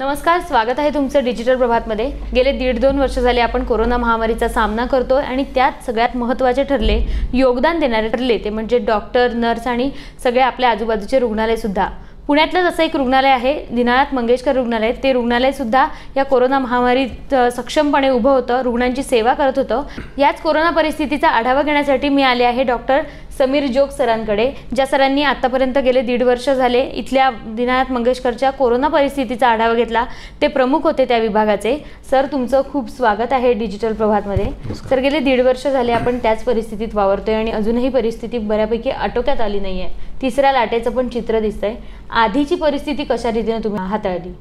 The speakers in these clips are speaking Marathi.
नमस्कार स्वागत आहे तुमचं डिजिटल प्रभातमध्ये गेले दीड दोन वर्ष झाले आपण कोरोना महामारीचा सामना करतो आणि त्यात सगळ्यात महत्त्वाचे ठरले योगदान देणारे ठरले ते म्हणजे डॉक्टर नर्स आणि सगळे आपल्या आजूबाजूचे रुग्णालयसुद्धा पुण्यातलंच असं एक रुग्णालय आहे दिनानाथ मंगेशकर रुग्णालय ते रुग्णालयसुद्धा या कोरोना महामारीत सक्षमपणे उभं होतं रुग्णांची सेवा करत होतं याच कोरोना परिस्थितीचा आढावा घेण्यासाठी मी आले आहे डॉक्टर समीर जोग सरांकडे ज्या सरांनी आतापर्यंत गेले दीड वर्ष झाले इथल्या दिनानाथ मंगेशकरच्या कोरोना परिस्थितीचा आढावा घेतला ते प्रमुख होते त्या विभागाचे सर तुमचं खूप स्वागत आहे डिजिटल प्रभातमध्ये सर गेले दीड वर्ष झाले आपण त्याच परिस्थितीत वावरतोय आणि अजूनही परिस्थिती बऱ्यापैकी आटोक्यात आली नाही आहे तिसऱ्या लाटेचं पण चित्र दिसतंय आधीची परिस्थिती कशा रीतीने तुम्ही हाताळली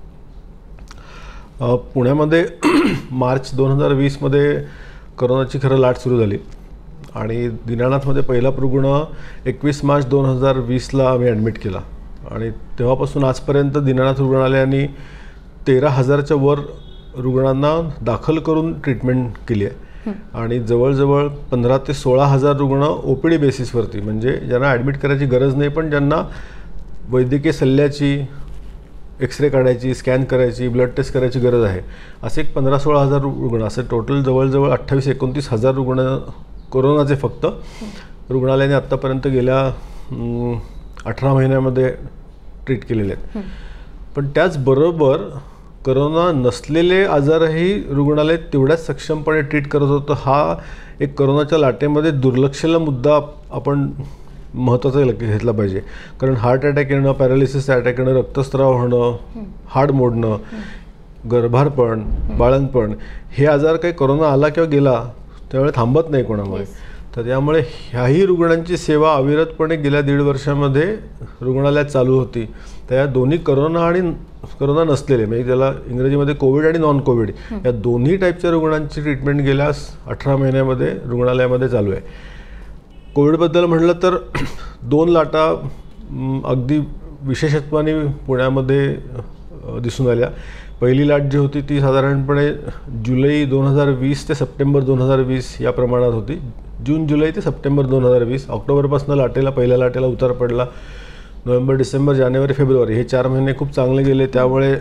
पुण्यामध्ये मार्च दोन हजार वीसमध्ये करोनाची खरं लाट सुरू झाली आणि दीनानाथमध्ये पहिला रुग्ण एकवीस मार्च दोन हजार वीसला आम्ही ॲडमिट केला आणि तेव्हापासून आजपर्यंत दीनानाथ रुग्णालयाने तेरा हजारच्या वर रुग्णांना दाखल करून ट्रीटमेंट केली आहे आणि जवळजवळ पंधरा ते सोळा हजार रुग्ण ओ पी डी बेसिसवरती म्हणजे ज्यांना ॲडमिट करायची गरज नाही पण ज्यांना वैद्यकीय सल्ल्याची एक्सरे काढायची स्कॅन करायची ब्लड टेस्ट करायची गरज आहे असे एक पंधरा सोळा हजार रुग्ण असे टोटल जवळजवळ अठ्ठावीस एकोणतीस हजार रुग्ण कोरोनाचे फक्त रुग्णालयाने आत्तापर्यंत गेल्या अठरा महिन्यामध्ये ट्रीट केलेले आहेत पण त्याचबरोबर करोना नसलेले आजारही रुग्णालय तेवढ्याच सक्षमपणे ट्रीट करत होतं हा एक करोनाच्या लाटेमध्ये दुर्लक्षला मुद्दा आपण महत्त्वाचा घेतला पाहिजे कारण हार्ट अटॅक येणं पॅरालिसिसचा अटॅक येणं रक्तस्राव होणं हाड मोडणं गर्भारपण बाळणपण हे आजार काही करोना आला किंवा गेला त्यावेळेला थांबत नाही कोणामुळे तर त्यामुळे ह्याही रुग्णांची सेवा अविरतपणे गेल्या दीड वर्षामध्ये रुग्णालयात चालू होती तर या दोन्ही करोना आणि करोना नसलेले म्हणजे त्याला इंग्रजीमध्ये कोविड आणि नॉन कोविड या दोन्ही टाईपच्या रुग्णांची ट्रीटमेंट गेल्या अठरा महिन्यामध्ये रुग्णालयामध्ये चालू आहे कोविडबद्दल म्हटलं तर दोन लाटा अगदी विशेषत्वाने पुण्यामध्ये दिसून आल्या पहिली लाट जी होती ती साधारणपणे जुलै दोन हजार वीस ते सप्टेंबर दोन हजार वीस या प्रमाणात होती जून जुलै ते सप्टेंबर दोन हजार वीस ऑक्टोबरपासून लाटेला पहिल्या लाटेला उतार पडला नोव्हेंबर डिसेंबर जानेवारी फेब्रुवारी हे चार महिने खूप चांगले गेले त्यामुळे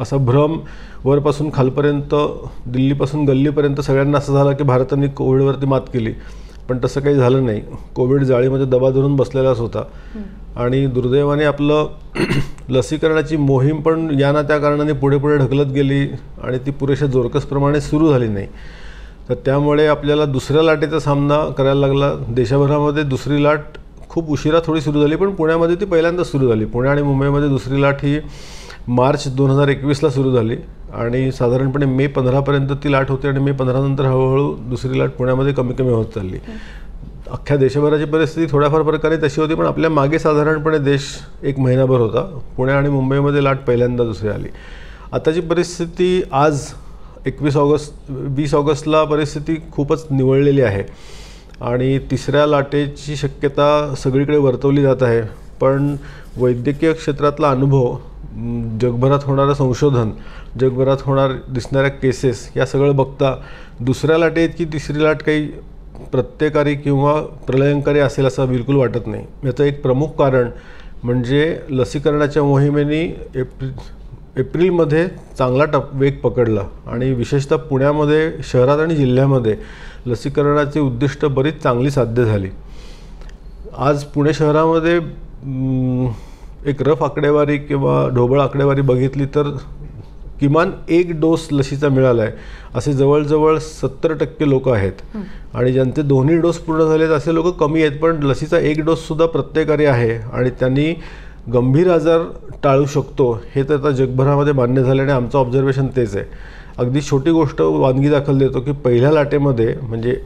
असा भ्रम वरपासून खालपर्यंत दिल्लीपासून गल्लीपर्यंत सगळ्यांना असं झालं की भारताने कोविडवरती मात केली पण तसं काही झालं नाही कोविड जाळीमध्ये दबा धरून बसलेलाच होता आणि दुर्दैवाने आपलं लसीकरणाची मोहीम पण या ना त्या कारणाने पुढे पुढे ढकलत गेली आणि ती पुरेशा जोरकसप्रमाणे सुरू झाली नाही तर त्यामुळे आपल्याला दुसऱ्या लाटेचा सामना करायला लागला देशभरामध्ये दुसरी लाट खूप उशिरा थोडी सुरू झाली पण पुण्यामध्ये ती पहिल्यांदाच सुरू झाली पुणे आणि मुंबईमध्ये दुसरी लाट ही मार्च दोन हजार एकवीसला सुरू झाली आणि साधारणपणे मे पंधरापर्यंत ती लाट होती आणि मे पंधरानंतर हळूहळू दुसरी लाट पुण्यामध्ये कमी कमी होत चालली अख्ख्या देशभराची परिस्थिती थोड्याफार प्रकारे तशी होती पण आपल्या मागे साधारणपणे देश एक महिनाभर होता पुणे आणि मुंबईमध्ये लाट पहिल्यांदा दुसरी आली आताची परिस्थिती आज एकवीस ऑगस्ट वीस ऑगस्टला परिस्थिती खूपच निवळलेली आहे आणि तिसऱ्या लाटेची शक्यता सगळीकडे वर्तवली जात आहे पण वैद्यकीय क्षेत्रातला अनुभव जगभरात होणारं संशोधन जगभरात होणार दिसणाऱ्या केसेस या सगळं बघता दुसऱ्या लाटेत की तिसरी लाट काही प्रत्येकारी किंवा प्रलयंकारी असेल असं बिलकुल वाटत नाही याचं एक प्रमुख कारण म्हणजे लसीकरणाच्या मोहिमेने एप्रि एप्रिलमध्ये चांगला टप वेग पकडला आणि विशेषतः पुण्यामध्ये शहरात आणि जिल्ह्यामध्ये लसीकरणाचे उद्दिष्ट बरीच चांगली साध्य झाली आज पुणे शहरामध्ये एक रफ आकडेवारी किंवा ढोबळ आकडेवारी बघितली तर किमान एक डोस लसीचा मिळाला आहे असे जवळजवळ सत्तर टक्के लोक आहेत आणि ज्यांचे दोन्ही डोस पूर्ण झालेत असे लोक कमी आहेत पण लसीचा एक डोससुद्धा प्रत्येकाने आहे आणि त्यांनी गंभीर आजार टाळू शकतो हे तर आता जगभरामध्ये मान्य झाले आणि आमचं ऑब्झर्वेशन तेच आहे अगदी छोटी गोष्ट वानगी दाखल देतो की पहिल्या लाटेमध्ये म्हणजे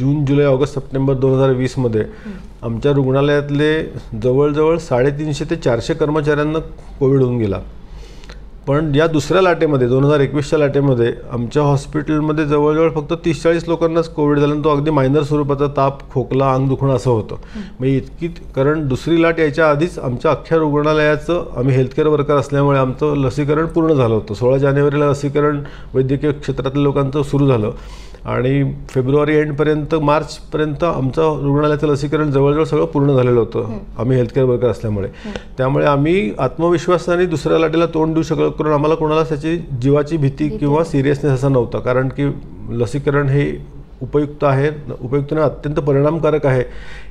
जून जुलै ऑगस्ट सप्टेंबर दोन हजार वीसमध्ये आमच्या रुग्णालयातले जवळजवळ साडेतीनशे ते चारशे कर्मचाऱ्यांना कोविड होऊन गेला पण या दुसऱ्या लाटेमध्ये दोन हजार एकवीसच्या लाटेमध्ये आमच्या हॉस्पिटलमध्ये जवळजवळ फक्त तीस चाळीस लोकांनाच कोविड झाला तो अगदी मायनर स्वरूपाचा ताप खोकला अंग दुखणं असं होतं मग इतकी कारण दुसरी लाट यायच्या आधीच आमच्या अख्ख्या रुग्णालयाचं आम्ही हेल्थकेअर वर्कर असल्यामुळे आमचं लसीकरण पूर्ण झालं होतं सोळा जानेवारीला लसीकरण वैद्यकीय क्षेत्रातल्या लोकांचं सुरू झालं आणि फेब्रुवारी एंडपर्यंत मार्चपर्यंत आमचं रुग्णालयाचं लसीकरण जवळजवळ सगळं पूर्ण झालेलं होतं आम्ही हेल्थकेअर वर्कर असल्यामुळे त्यामुळे आम्ही आत्मविश्वासाने दुसऱ्या लाटेला तोंड देऊ शकलो करून आम्हाला कोणाला त्याची जीवाची भीती किंवा सिरियसनेस असा नव्हता कारण की लसीकरण हे उपयुक्त आहे उपयुक्त अत्यंत परिणामकारक आहे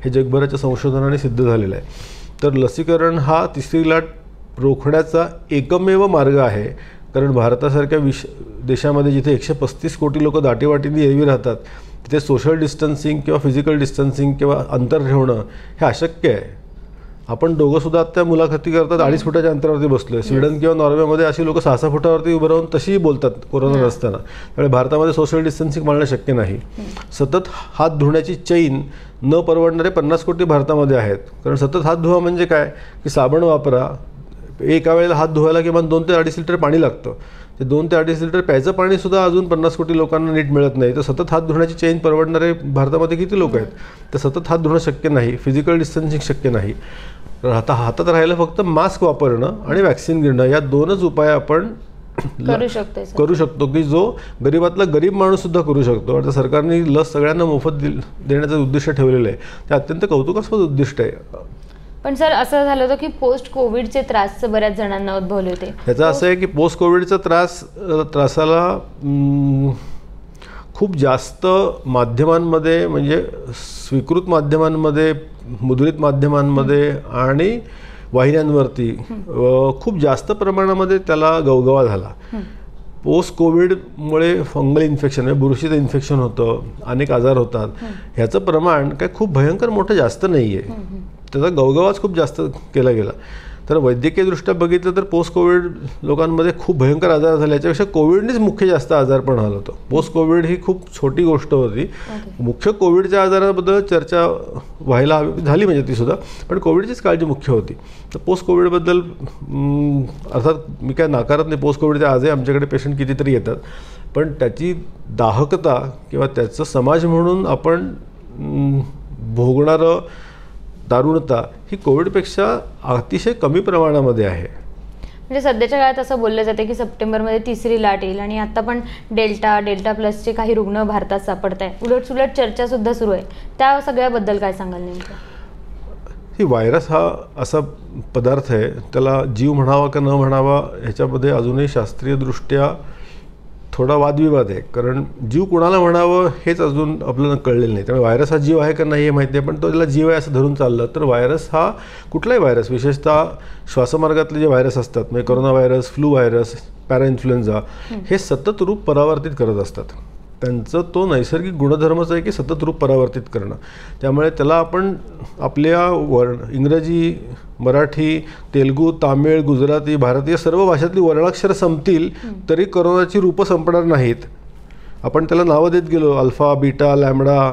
हे जगभराच्या संशोधनाने सिद्ध झालेलं आहे तर लसीकरण हा तिसरी लाट रोखण्याचा एकमेव मार्ग आहे कारण भारतासारख्या विश देशामध्ये जिथे एकशे पस्तीस कोटी लोक दाटीवाटीने एरवी राहतात तिथे सोशल डिस्टन्सिंग किंवा फिजिकल डिस्टन्सिंग किंवा अंतर ठेवणं हे अशक्य आहे आपण दोघंसुद्धा आत्ता मुलाखती करतात अडीच फुटाच्या अंतरावरती बसलो आहे स्वीडन किंवा नॉर्वेमध्ये अशी लोक सहा सहा फुटावरती उभं राहून तशीही बोलतात कोरोना नसताना त्यामुळे भारतामध्ये सोशल डिस्टन्सिंग पाळणं शक्य नाही सतत हात धुण्याची चैन न परवडणारे पन्नास कोटी भारतामध्ये आहेत कारण सतत हात धुवा म्हणजे काय की साबण वापरा एका वेळेला हात धुवायला किमान दोन ते अडीच लिटर पाणी लागतं ते दोन ते अडीच लिटर प्यायचं पाणीसुद्धा अजून पन्नास कोटी लोकांना नीट मिळत नाही तर सतत हात धुण्याची चेन परवडणारे भारतामध्ये किती लोक आहेत तर सतत हात धुणं शक्य नाही फिजिकल डिस्टन्सिंग शक्य नाही राहता हातात राहिलं फक्त मास्क वापरणं आणि वॅक्सिन घेणं या दोनच उपाय आपण करू शकतो की जो गरीबातला गरीब माणूस सुद्धा करू शकतो आणि सरकारने लस सगळ्यांना मोफत देण्याचं उद्दिष्ट ठेवलेलं आहे ते अत्यंत कौतुकास्पद उद्दिष्ट आहे पण सर असं झालं होतं की पोस्ट कोविडचे त्रास बऱ्याच जणांना उद्भवले होते त्याचं असं आहे की पोस्ट कोविडचा त्रास त्रासाला खूप जास्त माध्यमांमध्ये म्हणजे स्वीकृत माध्यमांमध्ये मुद्रित माध्यमांमध्ये आणि वाहिन्यांवरती खूप जास्त प्रमाणामध्ये त्याला गवगवा झाला पोस्ट कोविडमुळे फंगल इन्फेक्शन म्हणजे बुरशीचं इन्फेक्शन होतं अनेक आजार होतात ह्याचं प्रमाण काय खूप भयंकर मोठं जास्त नाही आहे त्याचा गवगवाच खूप जास्त केला गेला तर वैद्यकीयदृष्ट्या बघितलं तर पोस्ट कोविड लोकांमध्ये खूप भयंकर आजार झाले याच्यापेक्षा कोविडनेच मुख्य जास्त आजारपण आला होता पोस्ट कोविड ही खूप छोटी गोष्ट होती मुख्य कोविडच्या आजाराबद्दल चर्चा व्हायला हवी झाली म्हणजे ती सुद्धा पण कोविडचीच काळजी मुख्य होती तर पोस्ट कोविडबद्दल अर्थात मी काय नाकारत नाही पोस्ट कोविडचे आजही आमच्याकडे पेशंट कितीतरी येतात पण त्याची दाहकता किंवा त्याचं समाज म्हणून आपण भोगणारं दारुणता ही कोविडपेक्षा अतिशय कमी प्रमाणामध्ये आहे म्हणजे सध्याच्या काळात असं बोललं जातं की सप्टेंबरमध्ये तिसरी लाट येईल आणि आता पण डेल्टा डेल्टा प्लसचे काही रुग्ण भारतात सापडत आहे चर्चा सुद्धा सुरू आहे त्या सगळ्याबद्दल काय सांगाल नेमकं ही व्हायरस हा असा पदार्थ आहे त्याला जीव म्हणावा का न म्हणावा ह्याच्यामध्ये अजूनही शास्त्रीयदृष्ट्या थोडा वादविवाद आहे कारण जीव कुणाला म्हणावं हेच अजून आपल्याला कळलेलं नाही त्यामुळे व्हायरस हा जीव आहे का नाही हे माहीत आहे पण तो त्याला जीव आहे असं धरून चाललं तर व्हायरस हा कुठलाही व्हायरस विशेषतः श्वासमार्गातले जे व्हायरस असतात म्हणजे corona virus flu virus para influenza हे सतत रूप परावर्तित करत असतात त्यांचं तो नैसर्गिक गुणधर्मच आहे की सतत रूप परावर्तित करणं त्यामुळे त्याला आपण आपल्या वर्ण इंग्रजी मराठी तेलगू तामिळ गुजराती भारतीय सर्व भाषेतली वर्णाक्षर संपतील तरी करोनाची रूपं संपणार नाहीत आपण त्याला नावं देत गेलो alpha beta lambda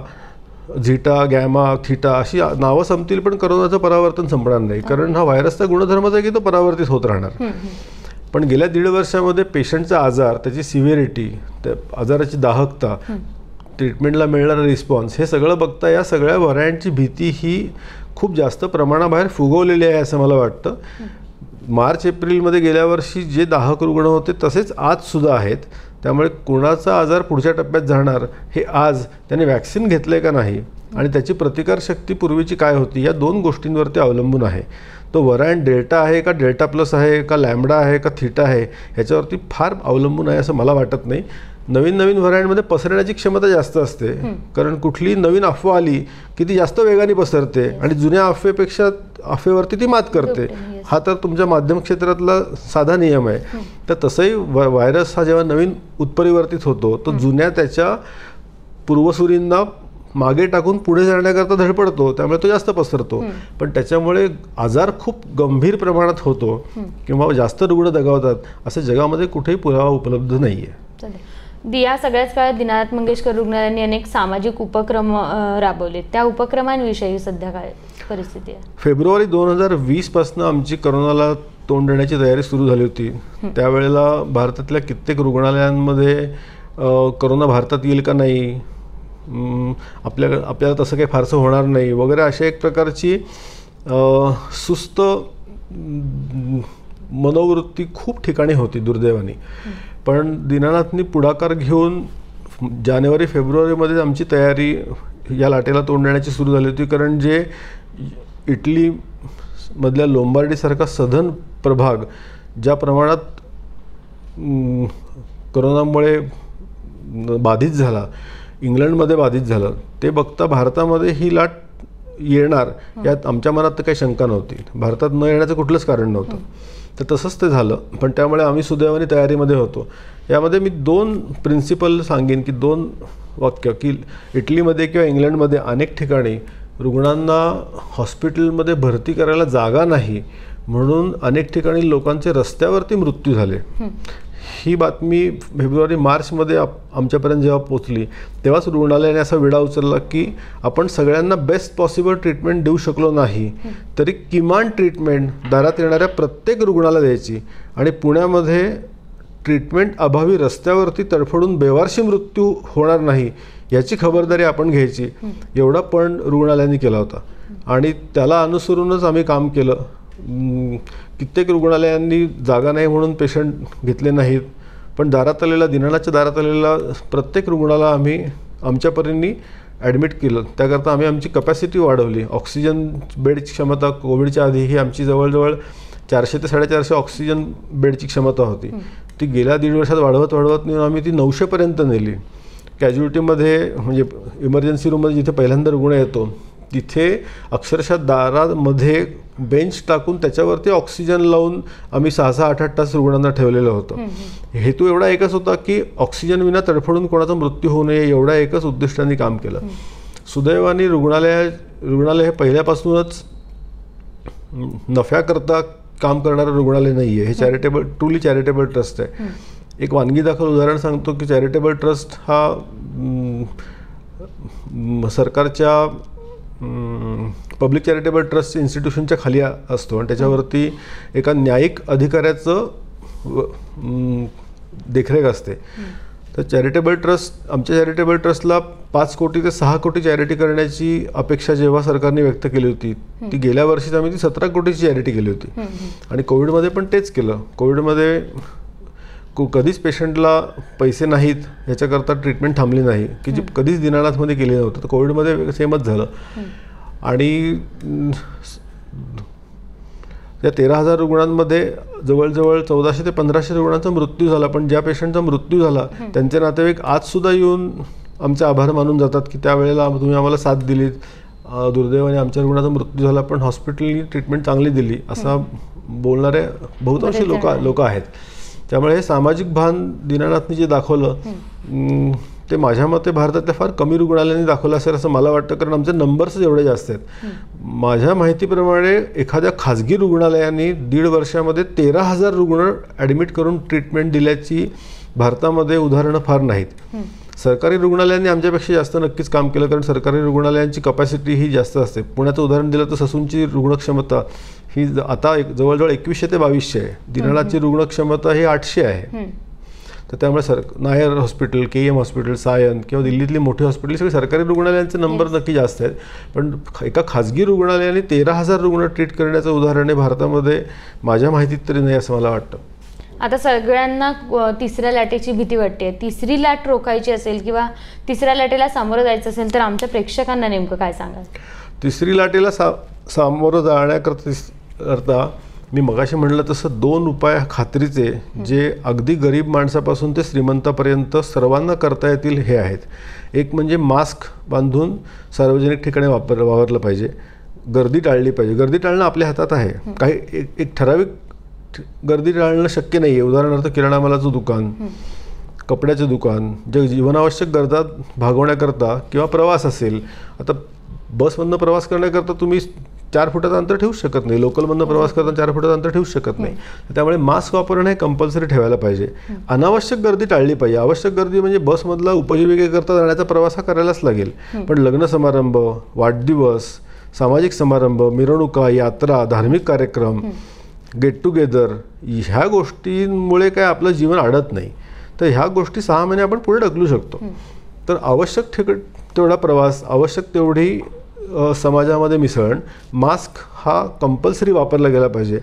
zeta gamma theta अशी नावं संपतील पण करोनाचं परावर्तन संपणार नाही कारण हा व्हायरसचा गुणधर्मच आहे की तो परावर्तित होत राहणार पण गेल्या दीड वर्षामध्ये पेशंटचा आजार त्याची सिव्हिरिटी त्या आजाराची दाहकता ट्रीटमेंटला मिळणारा रिस्पॉन्स हे सगळं बघता या सगळ्या वऱ्यांची भीती ही खूप जास्त प्रमाणाबाहेर फुगवलेली आहे असं मला वाटतं मार्च एप्रिलमध्ये गेल्या वर्षी जे दाहक रुग्ण होते तसेच आजसुद्धा आहेत त्यामुळे कोणाचा आजार पुढच्या टप्प्यात जाणार हे आज त्याने वॅक्सिन घेतलं आहे का नाही आणि त्याची प्रतिकारशक्ती पूर्वीची काय होती या दोन गोष्टींवरती अवलंबून आहे तो वरायण डेल्टा आहे का डेल्टा प्लस आहे का लॅमडा आहे का थिटा आहे ह्याच्यावरती फार अवलंबून आहे असं मला वाटत नाही नवीन नवीन व्हरायंटमध्ये पसरण्याची क्षमता जास्त असते कारण कुठली नवीन अफवा आली की ती जास्त वेगाने पसरते आणि जुन्या अफवेपेक्षा अफवेवरती ती मात करते हा तर तुमच्या माध्यम क्षेत्रातला साधा नियम आहे तर तसंही व्हायरस हा जेव्हा नवीन उत्परिवर्तित होतो तर जुन्या त्याच्या पूर्वसुरींना मागे टाकून पुढे जाण्याकरता धडपडतो त्यामुळे तो जास्त पसरतो पण त्याच्यामुळे आजार खूप गंभीर प्रमाणात होतो किंवा जास्त रुग्ण दगावतात असं जगामध्ये कुठेही पुरावा उपलब्ध नाहीये आहे दिया सगळ्याच काळात दिनानाथ मंगेशकर रुग्णालयांनी अनेक सामाजिक उपक्रम राबवले त्या उपक्रमांविषयी सध्या काय परिस्थिती आहे फेब्रुवारी दोन हजार वीस पासून आमची करोनाला तोंड देण्याची तयारी सुरू झाली होती त्यावेळेला भारतातल्या कित्येक रुग्णालयांमध्ये करोना भारतात येईल का नाही आपल्या आपल्याला तसं काही फारसं होणार नाही वगैरे अशा एक प्रकारची सुस्त मनोवृत्ती खूप ठिकाणी होती दुर्दैवाने पण दिनानाथनी पुढाकार घेऊन जानेवारी फेब्रुवारीमध्ये आमची तयारी या लाटेला तोंड देण्याची सुरू झाली होती कारण जे इटली मधल्या लोंबार्डीसारखा सधन प्रभाग ज्या प्रमाणात करोनामुळे बाधित झाला इंग्लंडमध्ये बाधित झालं ते बघता भारतामध्ये ही लाट येणार यात आमच्या मनात तर काही शंका नव्हती भारतात न येण्याचं कुठलंच कारण नव्हतं तर तसंच ते झालं पण त्यामुळे आम्ही सुदैवाने तयारीमध्ये होतो यामध्ये मी दोन प्रिन्सिपल सांगेन की दोन वाक्य की इटलीमध्ये किंवा इंग्लंडमध्ये अनेक ठिकाणी रुग्णांना हॉस्पिटलमध्ये भरती करायला जागा नाही म्हणून अनेक ठिकाणी लोकांचे रस्त्यावरती मृत्यू झाले ही बातमी फेब्रुवारी मार्चमध्ये आप आमच्यापर्यंत जेव्हा पोचली तेव्हाच रुग्णालयाने असा विडा उचलला की आपण सगळ्यांना बेस्ट पॉसिबल ट्रीटमेंट देऊ शकलो नाही तरी किमान ट्रीटमेंट दारात येणाऱ्या प्रत्येक रुग्णाला द्यायची आणि पुण्यामध्ये ट्रीटमेंट अभावी रस्त्यावरती तडफडून बेवारशी मृत्यू होणार नाही याची खबरदारी आपण घ्यायची एवढा पण रुग्णालयाने केला होता आणि त्याला अनुसरूनच आम्ही काम केलं कित्येक रुग्णालयांनी जागा नाही म्हणून पेशंट घेतले नाहीत पण दारात आलेला दिनाच्या दारात आलेला प्रत्येक रुग्णाला आम्ही आमच्या परींनी ॲडमिट केलं त्याकरता आम्ही आमची कपॅसिटी वाढवली ऑक्सिजन बेडची क्षमता कोविडच्या आधी ही आमची जवळजवळ चारशे ते साडेचारशे ऑक्सिजन बेडची क्षमता होती ती गेल्या दीड वर्षात वाढवत वाढवत नेऊन आम्ही ती नऊशेपर्यंत नेली कॅज्युलिटीमध्ये म्हणजे इमर्जन्सी रूममध्ये जिथे पहिल्यांदा रुग्ण येतो तिथे अक्षरशः दारामध्ये बेंच टाकून त्याच्यावरती ऑक्सिजन लावून आम्ही सहा सहा आठ आठ तास रुग्णांना ठेवलेलं होतं हेतू एवढा एकच होता की ऑक्सिजन विना तडफडून कोणाचा मृत्यू होऊ नये एवढा एकच उद्दिष्टाने काम केलं सुदैवाने रुग्णालया रुग्णालय हे पहिल्यापासूनच नफ्याकरता काम करणारं रुग्णालय नाही आहे हे चॅरिटेबल ट्रुली चॅरिटेबल ट्रस्ट आहे एक वानगी दाखल उदाहरण सांगतो की चॅरिटेबल ट्रस्ट हा सरकारच्या पब्लिक चॅरिटेबल ट्रस्ट इन्स्टिट्यूशनच्या खाली असतो आणि त्याच्यावरती एका न्यायिक अधिकाऱ्याचं देखरेख असते तर चॅरिटेबल ट्रस्ट आमच्या चॅरिटेबल ट्रस्टला पाच कोटी ते सहा कोटी चॅरिटी करण्याची अपेक्षा जेव्हा सरकारने व्यक्त केली होती ती गेल्या वर्षीच आम्ही ती सतरा कोटीची चॅरिटी केली होती आणि कोविडमध्ये पण तेच केलं कोविडमध्ये कु कधीच पेशंटला पैसे नाहीत याच्याकरता ट्रीटमेंट थांबली नाही की जी कधीच दिनानाथमध्ये केली नव्हतं तर कोविडमध्ये सेमच झालं आणि या तेरा हजार रुग्णांमध्ये जवळजवळ चौदाशे ते पंधराशे रुग्णांचा मृत्यू झाला पण ज्या पेशंटचा मृत्यू झाला त्यांचे नातेवाईक आजसुद्धा येऊन आमचे आभार मानून जातात की त्यावेळेला तुम्ही आम्हाला साथ दिलीत दुर्दैवाने आमच्या रुग्णाचा मृत्यू झाला पण हॉस्पिटलनी ट्रीटमेंट चांगली दिली असा बोलणारे बहुतांशी लोक लोक आहेत त्यामुळे हे सामाजिक भान दीनानाथनी जे दाखवलं ते माझ्या मते भारतातल्या फार कमी रुग्णालयांनी दाखवलं असेल असं मला वाटतं कारण आमचे नंबर्स एवढे जास्त आहेत माझ्या माहितीप्रमाणे एखाद्या खाजगी रुग्णालयाने दीड वर्षामध्ये तेरा हजार रुग्ण ॲडमिट करून ट्रीटमेंट दिल्याची भारतामध्ये उदाहरणं फार नाहीत सरकारी रुग्णालयांनी आमच्यापेक्षा जास्त नक्कीच काम केलं कारण सरकारी रुग्णालयांची कपॅसिटी ही जास्त असते पुण्याचं उदाहरण दिलं तर ससूनची रुग्णक्षमता ही आता एक जवळजवळ एकवीसशे ते बावीसशे आहे दिनाळाची रुग्णक्षमता ही आठशे आहे तर त्यामुळे sir Nair hospital K M hospital Sion किंवा दिल्लीतली मोठी हॉस्पिटल सगळी सरकारी रुग्णालयांचे नंबर नक्की जास्त आहेत पण एका खाजगी रुग्णालयाने तेरा हजार रुग्ण ट्रीट करण्याचं उदाहरण आहे भारतामध्ये माझ्या माहितीत तरी नाही असं मला वाटतं आता सगळ्यांना तिसऱ्या लाटेची भीती वाटते तिसरी लाट रोखायची असेल किंवा तिसऱ्या लाटेला सामोरं जायचं असेल तर आमच्या प्रेक्षकांना नेमकं काय सांगाल तिसरी लाटेला सा सामोरं जाण्याकरता मी मगाशी म्हणलं तसं दोन उपाय खात्रीचे जे अगदी गरीब माणसापासून ते श्रीमंतापर्यंत सर्वांना करता येतील हे आहेत एक म्हणजे मास्क बांधून सार्वजनिक ठिकाणी वापर वावरलं पाहिजे गर्दी टाळली पाहिजे गर्दी टाळणं आपल्या हातात आहे काही एक एक ठराविक गर्दी टाळणं शक्य नाही आहे उदाहरणार्थ किराणा मालाचं दुकान कपड्याचं दुकान जे जीवनावश्यक गरजा भागवण्याकरता किंवा प्रवास असेल आता बसमधनं प्रवास करण्याकरता तुम्ही चार फुटाचं अंतर ठेवू शकत नाही लोकलमधनं प्रवास करताना चार फुटाचं अंतर ठेवू शकत नाही त्यामुळे मास्क वापरणं हे कंपल्सरी ठेवायला पाहिजे अनावश्यक गर्दी टाळली पाहिजे आवश्यक गर्दी म्हणजे बसमधला उपजीविकेकरता जाण्याचा प्रवास हा करायलाच लागेल पण लग्न समारंभ वाढदिवस सामाजिक समारंभ मिरवणुका यात्रा धार्मिक कार्यक्रम गेट टुगेदर ह्या गोष्टींमुळे काय आपलं जीवन अडत नाही तर ह्या गोष्टी सहा महिने आपण पुढे ढकलू शकतो तर आवश्यक ठिकट तेवढा प्रवास आवश्यक तेवढी समाजामध्ये मिसळण मास्क हा कंपल्सरी वापरला गेला पाहिजे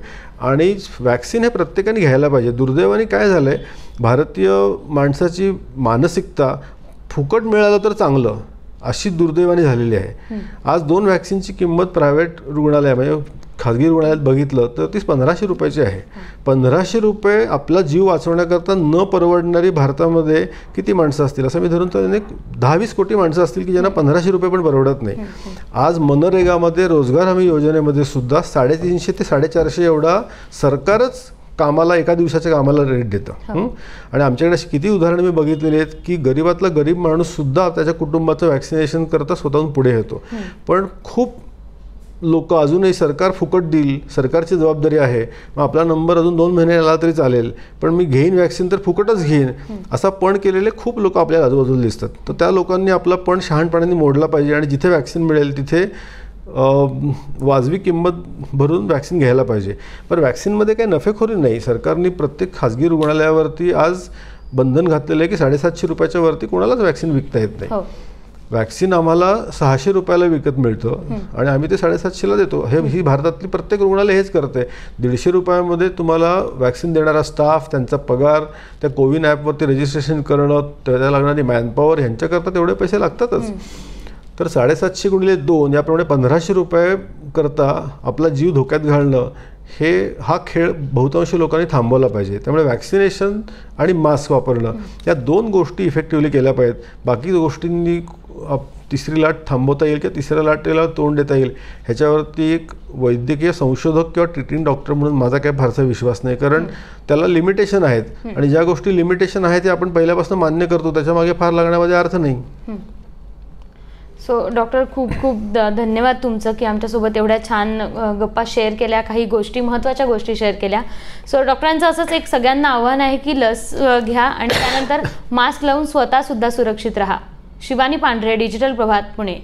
आणि वॅक्सिन हे प्रत्येकाने घ्यायला पाहिजे दुर्दैवाने काय झालं आहे भारतीय माणसाची मानसिकता फुकट मिळालं तर चांगलं अशी दुर्दैवाने झालेली आहे आज दोन व्हॅक्सिनची किंमत प्रायव्हेट रुग्णालयामध्ये खाजगी रुग्णालयात बघितलं तर ती पंधराशे रुपयाची आहे पंधराशे रुपये आपला जीव वाचवण्याकरता न परवडणारी भारतामध्ये किती माणसं असतील असं मी धरून तर एक दहा कोटी माणसं असतील की ज्यांना पंधराशे रुपये पण परवडत नाही आज मनरेगामध्ये रोजगार हमी योजनेमध्ये सुद्धा साडेतीनशे ते साडेचारशे एवढा सरकारच कामाला एका दिवसाच्या कामाला रेट देतं हो. आणि आमच्याकडे अशी किती उदाहरणं मी बघितलेली आहेत की गरिबातला गरीब माणूससुद्धा त्याच्या कुटुंबाचं वॅक्सिनेशन करता स्वतःहून पुढे येतो पण खूप लोक अजूनही सरकार फुकट देईल सरकारची जबाबदारी आहे मग आपला नंबर अजून दोन महिने आला तरी चालेल पण मी घेईन वॅक्सिन तर फुकटच घेईन असा पण केलेले खूप लोक आपल्या आजूबाजूला दिसतात तर त्या लोकांनी आपला पण शहाणपणाने मोडला पाहिजे आणि जिथे वॅक्सिन मिळेल तिथे वाजवी किंमत भरून वॅक्सिन घ्यायला पाहिजे पण वॅक्सिनमध्ये काही नफेखोरी नाही सरकारने प्रत्येक खाजगी रुग्णालयावरती आज बंधन घातलेलं आहे की साडेसातशे रुपयाच्या वरती कोणालाच वॅक्सिन विकता येत नाही हो. वॅक्सिन आम्हाला सहाशे रुपयाला विकत मिळतं आणि आम्ही ते साडेसातशेला देतो हे ही भारतातली प्रत्येक रुग्णालय हेच करते दीडशे रुपयामध्ये तुम्हाला वॅक्सिन देणारा स्टाफ त्यांचा पगार त्या कोविन ॲपवरती रजिस्ट्रेशन करणं त्याला लागणारी मॅनपॉवर ह्यांच्याकरता तेवढे पैसे लागतातच तर साडेसातशे गुणिले दोन याप्रमाणे पंधराशे रुपये करता आपला जीव धोक्यात घालणं हे हा खेळ बहुतांश लोकांनी थांबवला पाहिजे त्यामुळे वॅक्सिनेशन आणि मास्क वापरणं या दोन गोष्टी इफेक्टिव्हली केल्या पाहिजेत बाकी गोष्टींनी तिसरी लाट थांबवता येईल किंवा तिसऱ्या लाटेला तोंड देता येईल ह्याच्यावरती एक वैद्यकीय संशोधक किंवा ट्रीटिंग डॉक्टर म्हणून माझा काही फारसा विश्वास नाही कारण त्याला लिमिटेशन आहेत आणि ज्या गोष्टी लिमिटेशन आहेत ते आपण पहिल्यापासून मान्य करतो त्याच्यामागे फार लागण्यामध्ये अर्थ नाही सो डॉक्टर खूप खूप धन्यवाद तुमचं की आमच्यासोबत एवढ्या छान गप्पा शेअर केल्या काही गोष्टी महत्त्वाच्या गोष्टी शेअर केल्या सो so, डॉक्टरांचं असंच एक सगळ्यांना आव्हान आहे की लस घ्या आणि त्यानंतर मास्क लावून स्वतःसुद्धा सुरक्षित राहा शिवानी पांढरे डिजिटल प्रभात पुणे